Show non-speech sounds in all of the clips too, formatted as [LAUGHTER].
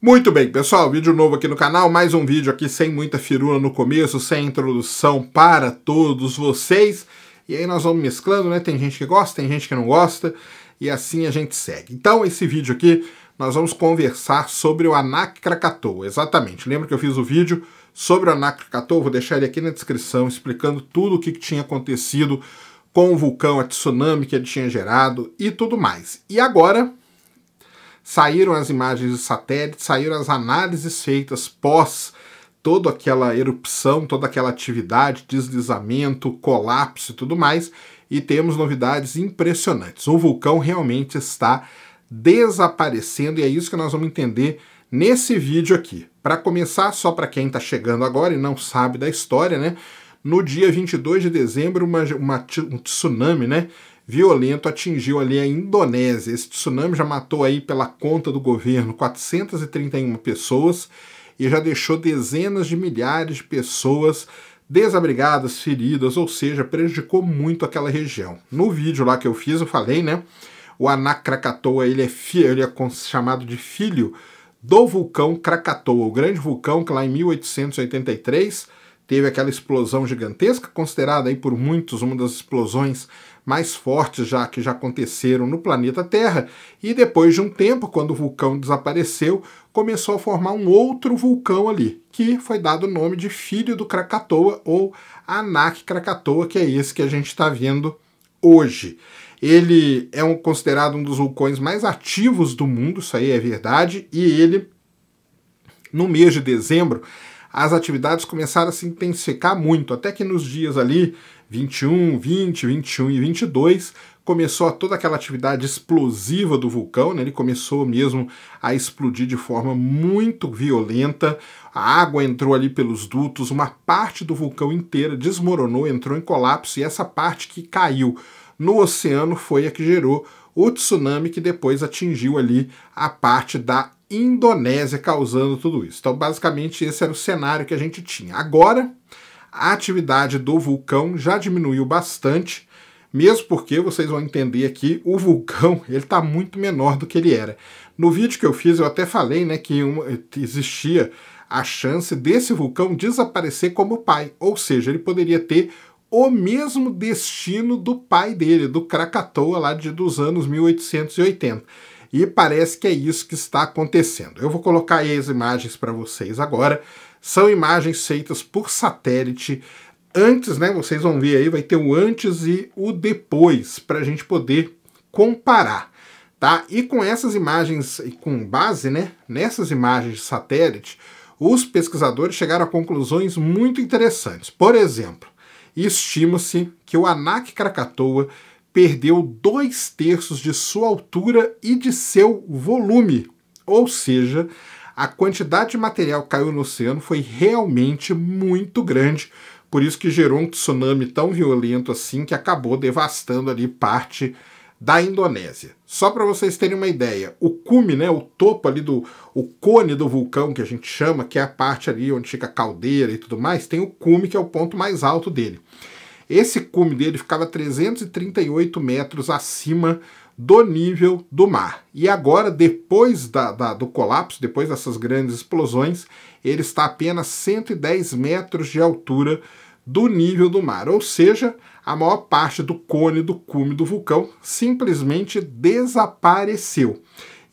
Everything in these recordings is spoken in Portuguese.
Muito bem, pessoal, vídeo novo aqui no canal, mais um vídeo aqui sem muita firula no começo, sem introdução para todos vocês. E aí nós vamos mesclando, né? Tem gente que gosta, tem gente que não gosta, e assim a gente segue. Então, esse vídeo aqui nós vamos conversar sobre o Anak Krakatoa. Exatamente. Lembra que eu fiz o vídeo sobre o Anak Krakatoa? Vou deixar ele aqui na descrição explicando tudo o que tinha acontecido com o vulcão, a tsunami que ele tinha gerado e tudo mais. E agora saíram as imagens de satélite, saíram as análises feitas pós toda aquela erupção, toda aquela atividade, deslizamento, colapso e tudo mais, e temos novidades impressionantes. O vulcão realmente está desaparecendo e é isso que nós vamos entender nesse vídeo aqui. Para começar, só para quem está chegando agora e não sabe da história, né? No dia 22 de dezembro, uma, uma, um tsunami, né? Violento atingiu ali a Indonésia. Esse tsunami já matou aí pela conta do governo 431 pessoas e já deixou dezenas de milhares de pessoas desabrigadas, feridas, ou seja, prejudicou muito aquela região. No vídeo lá que eu fiz, eu falei, né? O Anak ele é, filho, ele é chamado de filho do vulcão Krakatoa, o grande vulcão que lá em 1883 teve aquela explosão gigantesca, considerada aí por muitos uma das explosões mais fortes já que já aconteceram no planeta Terra, e depois de um tempo, quando o vulcão desapareceu, começou a formar um outro vulcão ali, que foi dado o nome de Filho do Krakatoa ou Anak Krakatoa, que é esse que a gente está vendo hoje. Ele é um, considerado um dos vulcões mais ativos do mundo, isso aí é verdade, e ele, no mês de dezembro, as atividades começaram a se intensificar muito, até que nos dias ali 21, 20, 21 e 22 começou toda aquela atividade explosiva do vulcão, né? ele começou mesmo a explodir de forma muito violenta. A água entrou ali pelos dutos, uma parte do vulcão inteira desmoronou, entrou em colapso e essa parte que caiu no oceano foi a que gerou o tsunami que depois atingiu ali a parte da Indonésia, causando tudo isso. Então, basicamente, esse era o cenário que a gente tinha. Agora, a atividade do vulcão já diminuiu bastante, mesmo porque vocês vão entender aqui, o vulcão [LAUGHS] ele está muito menor do que ele era. No vídeo que eu fiz, eu até falei né, que uma, existia a chance desse vulcão desaparecer como pai, ou seja, ele poderia ter o mesmo destino do pai dele, do Krakatoa lá de, dos anos 1880. E parece que é isso que está acontecendo. Eu vou colocar aí as imagens para vocês agora. São imagens feitas por satélite. Antes, né? Vocês vão ver aí, vai ter o antes e o depois para a gente poder comparar, tá? E com essas imagens e com base, né? Nessas imagens de satélite, os pesquisadores chegaram a conclusões muito interessantes. Por exemplo, Estima-se que o Anak Krakatoa perdeu dois terços de sua altura e de seu volume, ou seja, a quantidade de material caiu no oceano foi realmente muito grande, por isso que gerou um tsunami tão violento assim que acabou devastando ali parte da Indonésia. Só para vocês terem uma ideia, o cume, né, o topo ali do o cone do vulcão que a gente chama, que é a parte ali onde fica a caldeira e tudo mais, tem o cume que é o ponto mais alto dele. Esse cume dele ficava 338 metros acima do nível do mar. E agora, depois da, da, do colapso, depois dessas grandes explosões, ele está a apenas 110 metros de altura do nível do mar, ou seja, a maior parte do cone do cume do vulcão simplesmente desapareceu.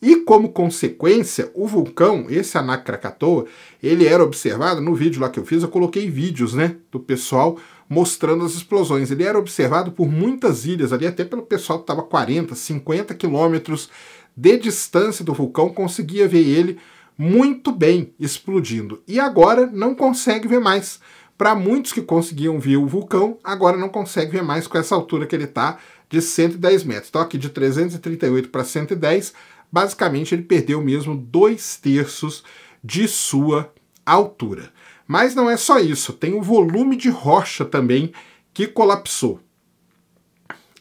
E como consequência, o vulcão, esse Anakrakatoa, ele era observado no vídeo lá que eu fiz, eu coloquei vídeos, né, do pessoal mostrando as explosões. Ele era observado por muitas ilhas ali, até pelo pessoal que estava 40, 50 quilômetros de distância do vulcão, conseguia ver ele muito bem explodindo. E agora não consegue ver mais para muitos que conseguiam ver o vulcão, agora não conseguem ver mais com essa altura que ele está de 110 metros. Então aqui de 338 para 110, basicamente ele perdeu mesmo dois terços de sua altura. Mas não é só isso, tem o volume de rocha também que colapsou.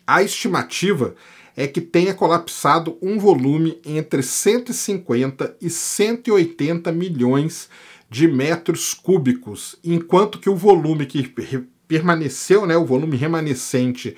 A estimativa é que tenha colapsado um volume entre 150 e 180 milhões de de metros cúbicos, enquanto que o volume que permaneceu, né, o volume remanescente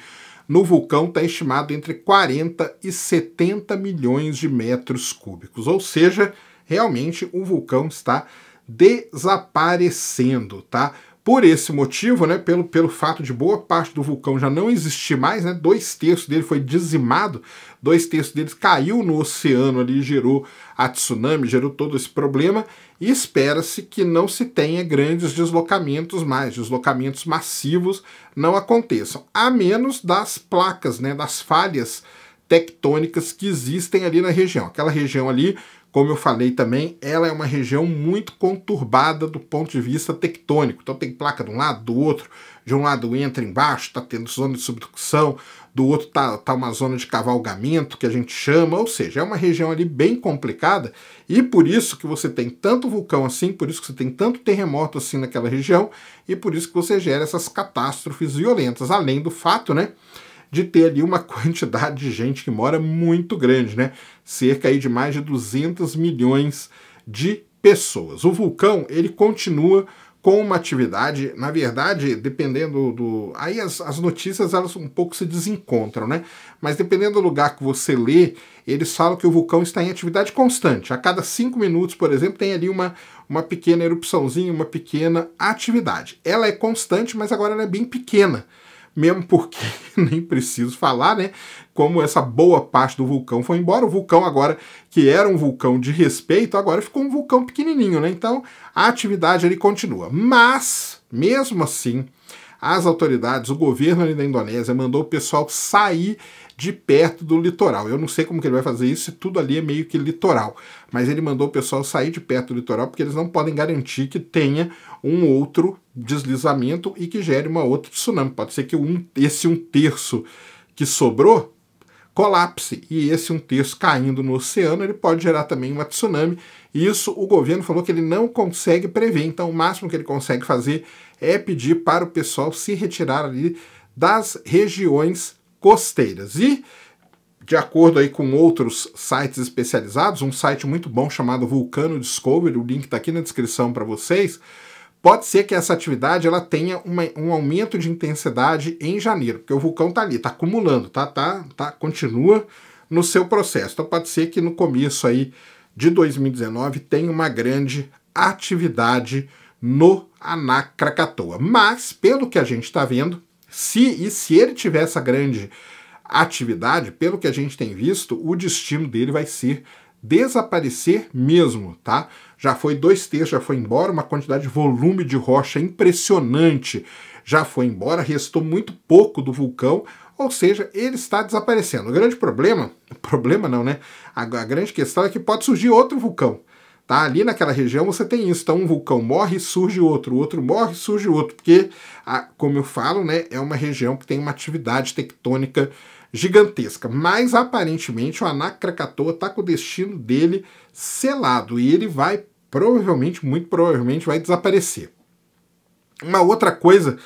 no vulcão está estimado entre 40 e 70 milhões de metros cúbicos, ou seja, realmente o vulcão está desaparecendo, tá? Por esse motivo, né, pelo, pelo fato de boa parte do vulcão já não existir mais, né, dois terços dele foi dizimado, dois terços dele caiu no oceano ali, gerou a tsunami, gerou todo esse problema, e espera-se que não se tenha grandes deslocamentos mais, deslocamentos massivos não aconteçam, a menos das placas, né, das falhas tectônicas que existem ali na região. Aquela região ali como eu falei também, ela é uma região muito conturbada do ponto de vista tectônico. Então tem placa de um lado, do outro, de um lado entra embaixo, está tendo zona de subducção, do outro está tá uma zona de cavalgamento que a gente chama, ou seja, é uma região ali bem complicada e por isso que você tem tanto vulcão assim, por isso que você tem tanto terremoto assim naquela região e por isso que você gera essas catástrofes violentas, além do fato, né, de ter ali uma [LAUGHS] quantidade de gente que mora muito grande, né? Cerca aí de mais de 200 milhões de pessoas. O vulcão, ele continua com uma atividade, na verdade, dependendo do... Aí as, as notícias, elas um pouco se desencontram, né? Mas dependendo do lugar que você lê, eles falam que o vulcão está em atividade constante. A cada cinco minutos, por exemplo, tem ali uma, uma pequena erupçãozinha, uma pequena atividade. Ela é constante, mas agora ela é bem pequena mesmo porque [LAUGHS] nem preciso falar, né? Como essa boa parte do vulcão foi embora, o vulcão agora, que era um vulcão de respeito, agora ficou um vulcão pequenininho, né? Então a atividade ali continua. Mas, mesmo assim, as autoridades, o governo ali da Indonésia mandou o pessoal sair de perto do litoral. Eu não sei como que ele vai fazer isso, se tudo ali é meio que litoral, mas ele mandou o pessoal sair de perto do litoral porque eles não podem garantir que tenha um outro deslizamento e que gere uma outra tsunami. Pode ser que um, esse um terço que sobrou colapse e esse um terço caindo no oceano, ele pode gerar também uma tsunami. E isso o governo falou que ele não consegue prever, então o máximo que ele consegue fazer é pedir para o pessoal se retirar ali das regiões costeiras. E de acordo aí com outros sites especializados, um site muito bom chamado Vulcano Discovery, o link está aqui na descrição para vocês, Pode ser que essa atividade ela tenha uma, um aumento de intensidade em janeiro, porque o vulcão está ali, está acumulando, tá, tá, tá, continua no seu processo. Então pode ser que no começo aí de 2019 tenha uma grande atividade no Anak Krakatoa. Mas, pelo que a gente está vendo, se e se ele tiver essa grande atividade, pelo que a gente tem visto, o destino dele vai ser desaparecer mesmo, tá? Já foi dois terços, já foi embora, uma quantidade de volume de rocha impressionante já foi embora, restou muito pouco do vulcão, ou seja, ele está desaparecendo. O grande problema, problema não, né? A, a grande questão é que pode surgir outro vulcão. Tá? Ali naquela região você tem isso, então um vulcão morre, surge outro, outro morre, surge outro, porque, a, como eu falo, né, é uma região que tem uma atividade tectônica gigantesca, mas aparentemente o Krakatoa está com o destino dele selado e ele vai provavelmente, muito provavelmente, vai desaparecer. Uma outra coisa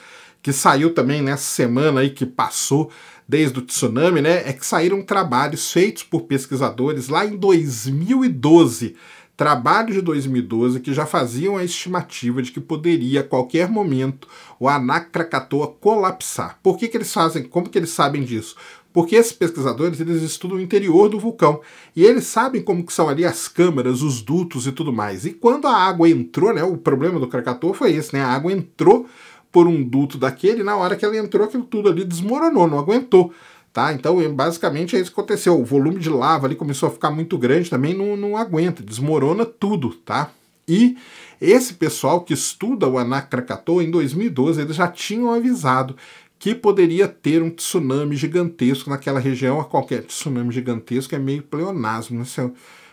que saiu também nessa semana aí que passou desde o tsunami, né, é que saíram trabalhos feitos por pesquisadores lá em 2012, trabalhos de 2012 que já faziam a estimativa de que poderia a qualquer momento o Krakatoa colapsar. Por que, que eles fazem? Como que eles sabem disso? porque esses pesquisadores eles estudam o interior do vulcão e eles sabem como que são ali as câmaras, os dutos e tudo mais. E quando a água entrou, né, o problema do Krakatoa foi esse, né, a água entrou por um duto daquele, na hora que ela entrou, aquilo tudo ali desmoronou, não aguentou. Tá? Então, é, basicamente é isso que aconteceu. O volume de lava ali começou a ficar muito grande também, não, não aguenta, desmorona tudo, tá? E esse pessoal que estuda o Anak Krakatoa em 2012, eles já tinham avisado que poderia ter um tsunami gigantesco naquela região. a Qualquer tsunami gigantesco é meio pleonasmo, né? É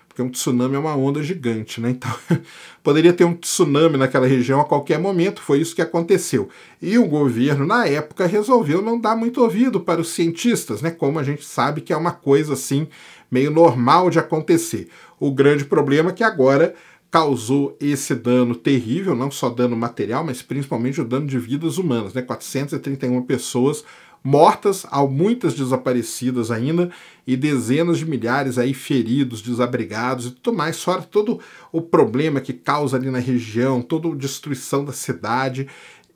porque um tsunami é uma onda gigante, né? Então [LAUGHS] poderia ter um tsunami naquela região a qualquer momento, foi isso que aconteceu. E o governo na época resolveu não dar muito ouvido para os cientistas, né? Como a gente sabe que é uma coisa assim meio normal de acontecer. O grande problema é que agora causou esse dano terrível, não só dano material, mas principalmente o dano de vidas humanas, né? 431 pessoas mortas, há muitas desaparecidas ainda e dezenas de milhares aí feridos, desabrigados e tudo mais, fora todo o problema que causa ali na região, toda a destruição da cidade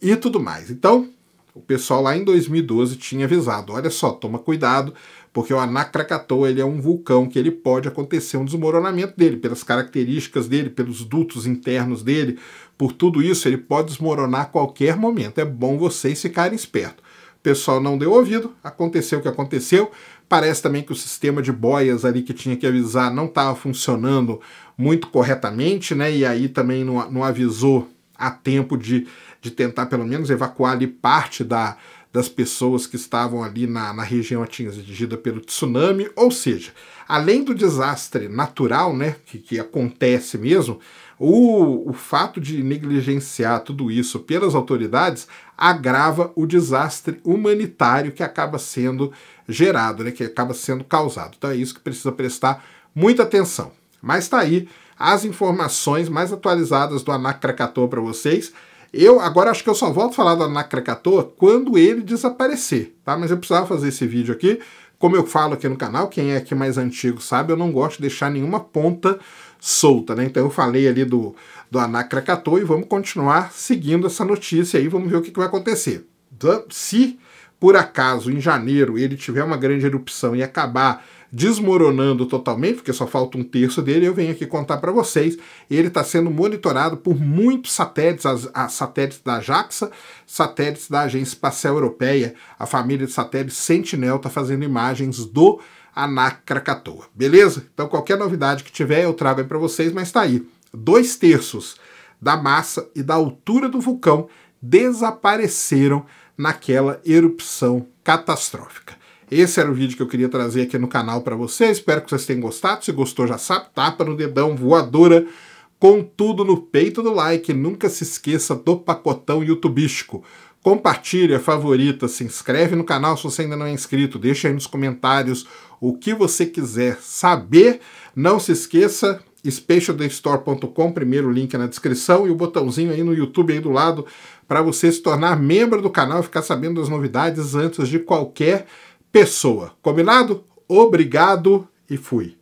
e tudo mais. Então, o pessoal lá em 2012 tinha avisado, olha só, toma cuidado, porque o Anacracatoa ele é um vulcão que ele pode acontecer um desmoronamento dele, pelas características dele, pelos dutos internos dele, por tudo isso ele pode desmoronar a qualquer momento. É bom vocês ficarem espertos. O pessoal não deu ouvido, aconteceu o que aconteceu. Parece também que o sistema de boias ali que tinha que avisar não estava funcionando muito corretamente, né? E aí também não, não avisou a tempo de de tentar pelo menos evacuar ali parte da, das pessoas que estavam ali na, na região atingida pelo tsunami. Ou seja, além do desastre natural, né, que, que acontece mesmo, o, o fato de negligenciar tudo isso pelas autoridades agrava o desastre humanitário que acaba sendo gerado, né, que acaba sendo causado. Então é isso que precisa prestar muita atenção. Mas tá aí as informações mais atualizadas do Anacracatou para vocês. Eu agora acho que eu só volto a falar da Nacracatoa quando ele desaparecer, tá? Mas eu precisava fazer esse vídeo aqui. Como eu falo aqui no canal, quem é aqui mais antigo sabe, eu não gosto de deixar nenhuma ponta solta, né? Então eu falei ali do, do Anacracatoa e vamos continuar seguindo essa notícia aí, vamos ver o que, que vai acontecer. Se, por acaso, em janeiro ele tiver uma grande erupção e acabar desmoronando totalmente, porque só falta um terço dele, eu venho aqui contar para vocês. Ele está sendo monitorado por muitos satélites, as, as, satélites da JAXA, satélites da Agência Espacial Europeia, a família de satélites Sentinel está fazendo imagens do Anak Krakatoa, beleza? Então qualquer novidade que tiver eu trago aí para vocês, mas está aí. Dois terços da massa e da altura do vulcão desapareceram naquela erupção catastrófica. Esse era o vídeo que eu queria trazer aqui no canal para vocês. Espero que vocês tenham gostado. Se gostou, já sabe, tapa no dedão, voadora, com tudo no peito do like. Nunca se esqueça do pacotão youtubístico. Compartilha, favorita, se inscreve no canal se você ainda não é inscrito. Deixa aí nos comentários o que você quiser saber. Não se esqueça, specialdaystore.com, primeiro link na descrição e o botãozinho aí no YouTube aí do lado para você se tornar membro do canal e ficar sabendo das novidades antes de qualquer pessoa. Combinado? Obrigado e fui.